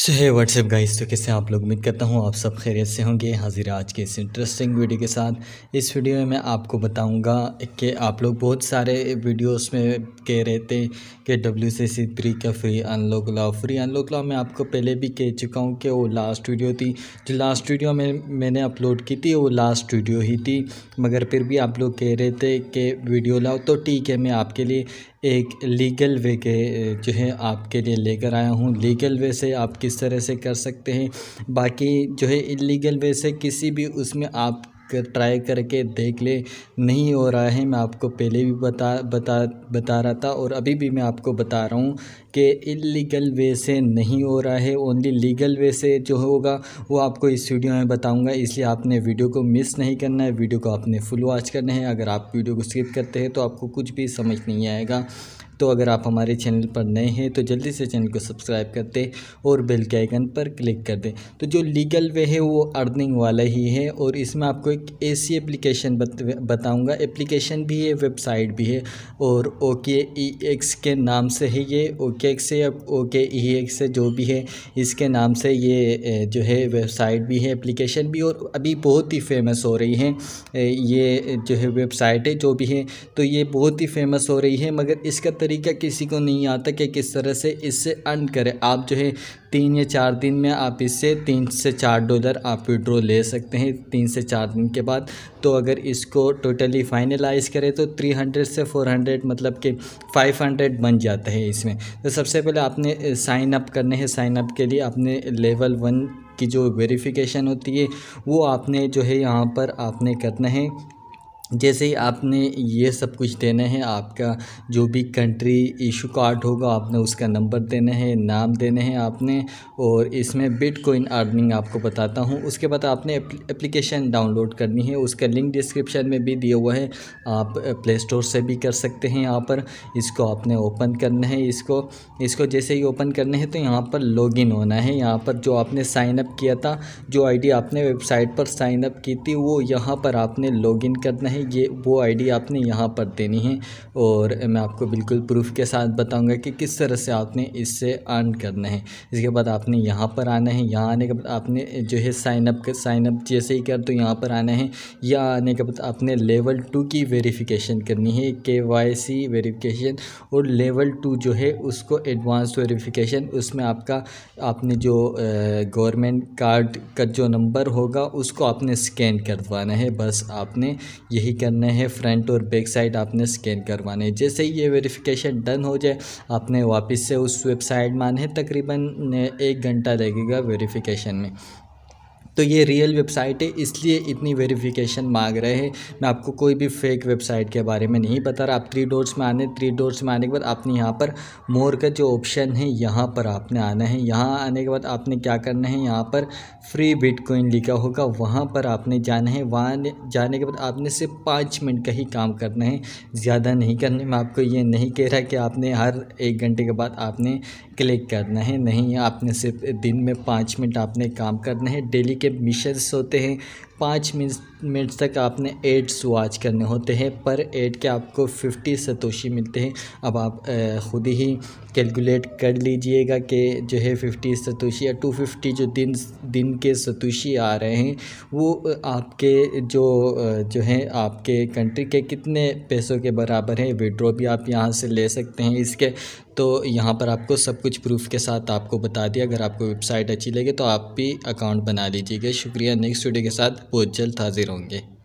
सो है WhatsApp guys तो कैसे आप लोग उम्मीद करता हूँ आप सब खैरियत से होंगे हाजिर आज के इस इंटरेस्टिंग वीडियो के साथ इस वीडियो में मैं आपको बताऊंगा कि आप लोग बहुत सारे वीडियोस में कह रहे थे कि डब्ल्यू सी सी थ्री का free unlock law free unlock law मैं आपको पहले भी कह चुका हूँ कि वो लास्ट वीडियो थी जो लास्ट वीडियो में मैंने अपलोड की थी वो लास्ट वीडियो ही थी मगर फिर भी आप लोग कह रहे थे कि वीडियो लाओ तो ठीक है मैं आपके लिए एक लीगल वे के जो है आपके लिए लेकर आया हूँ लीगल वे से आप किस तरह से कर सकते हैं बाकी जो है इलीगल वे से किसी भी उसमें आप ट्राई करके देख ले नहीं हो रहा है मैं आपको पहले भी बता बता बता रहा था और अभी भी मैं आपको बता रहा हूँ कि इलीगल वे से नहीं हो रहा है ओनली लीगल वे से जो होगा वो आपको इस वीडियो में बताऊंगा इसलिए आपने वीडियो को मिस नहीं करना है वीडियो को आपने फुल वॉच करना है अगर आप वीडियो को स्किप करते हैं तो आपको कुछ भी समझ नहीं आएगा तो अगर आप हमारे चैनल पर नए हैं तो जल्दी से चैनल को सब्सक्राइब कर दें और बेल के आइकन पर क्लिक कर दें तो जो लीगल वे है वो अर्निंग वाला ही है और इसमें आपको एक ऐसी एप्लीकेशन बताऊंगा एप्लीकेशन भी है वेबसाइट भी है और ओके ई e एक्स के नाम से है ये ओके के एक्स या ओ के ई एक्स जो भी है इसके नाम से ये जो है वेबसाइट भी है एप्लीकेशन भी और अभी बहुत ही फेमस हो रही है ये जो है वेबसाइट है जो भी है तो ये बहुत ही फेमस हो रही है मगर इसका तरीका किसी को नहीं आता कि किस तरह से इससे अर्न करें आप जो है तीन या चार दिन में आप इससे तीन से चार डॉलर आप विड्रो ले सकते हैं तीन से चार दिन के बाद तो अगर इसको टोटली फाइनलाइज करें तो थ्री हंड्रेड से फ़ोर हंड्रेड मतलब कि फाइव हंड्रेड बन जाता है इसमें तो सबसे पहले आपने साइन अप करने हैं साइन अप के लिए आपने लेवल वन की जो वेरिफिकेशन होती है वो आपने जो है यहाँ पर आपने करना है जैसे ही आपने ये सब कुछ देना है आपका जो भी कंट्री इशू कार्ड होगा आपने उसका नंबर देना है नाम देने हैं आपने और इसमें बिटकॉइन अर्निंग आपको बताता हूँ उसके बाद आपने एप्लीकेशन डाउनलोड करनी है उसका लिंक डिस्क्रिप्शन में भी दिया हुआ है आप प्ले स्टोर से भी कर सकते हैं यहाँ पर इसको आपने ओपन करना है इसको इसको जैसे ही ओपन करना है तो यहाँ पर लॉगिन होना है यहाँ पर जो आपने साइनअप अप किया था जो डी आपने वेबसाइट पर साइनअप की थी वो यहाँ पर आपने लॉगिन करना है ये वो आईडी आपने यहाँ पर देनी है और मैं आपको बिल्कुल प्रूफ के साथ बताऊंगा कि किस तरह से आपने इससे अर्न करना है इसके बाद आपने यहाँ पर आना है यहाँ आने के बाद आपने जो है साइनअप साइनअप जैसे ही कर तो यहाँ पर आना है या आने के बाद आपने लेवल टू की वेरीफिकेशन करनी है के वाई सी और लेवल टू जो है उसको एडवांस वेरीफिकेशन उसमें आपका आपने जो गवर्नमेंट कार्ड का जो नंबर होगा उसको आपने स्कैन करवाना है बस आपने यही ही करने हैं फ्रंट और बैक साइड आपने स्कैन करवाने जैसे ही ये वेरिफिकेशन डन हो जाए आपने वापस से उस वेबसाइट आने तकरीबन एक घंटा लगेगा वेरिफिकेशन में तो ये रियल वेबसाइट है इसलिए इतनी वेरिफिकेशन मांग रहे हैं मैं आपको कोई भी फेक वेबसाइट के बारे में नहीं बता रहा आप थ्री डोर्स में आने थ्री डोर्स में आने के बाद आपने यहाँ पर मोर का जो ऑप्शन है यहाँ पर आपने आना है यहाँ आने के बाद आपने क्या करना है यहाँ पर फ्री बिटकॉइन लिखा होगा वहाँ पर आपने जाना है वहाँ जाने के बाद आपने सिर्फ पाँच मिनट का ही काम करना है ज़्यादा नहीं करने में आपको ये नहीं कह रहा कि आपने हर एक घंटे के बाद आपने क्लिक करना है नहीं आपने सिर्फ दिन में पाँच मिनट आपने काम करना है डेली के मिशन होते हैं पाँच मिनट तक आपने एड्स वॉच करने होते हैं पर एड के आपको फिफ्टी सतोशी मिलते हैं अब आप ख़ुद ही कैलकुलेट कर लीजिएगा कि जो है फिफ्टी सतोशी या टू फिफ्टी जो दिन दिन के सतोशी आ रहे हैं वो आपके जो जो है आपके कंट्री के कितने पैसों के बराबर हैं विड्रॉ भी आप यहाँ से ले सकते हैं इसके तो यहाँ पर आपको सब कुछ प्रूफ के साथ आपको बता दिया अगर आपको वेबसाइट अच्छी लगे तो आप भी अकाउंट बना लीजिएगा शुक्रिया नेक्स्ट वीडियो के साथ वो जल्द हाज़िर होंगे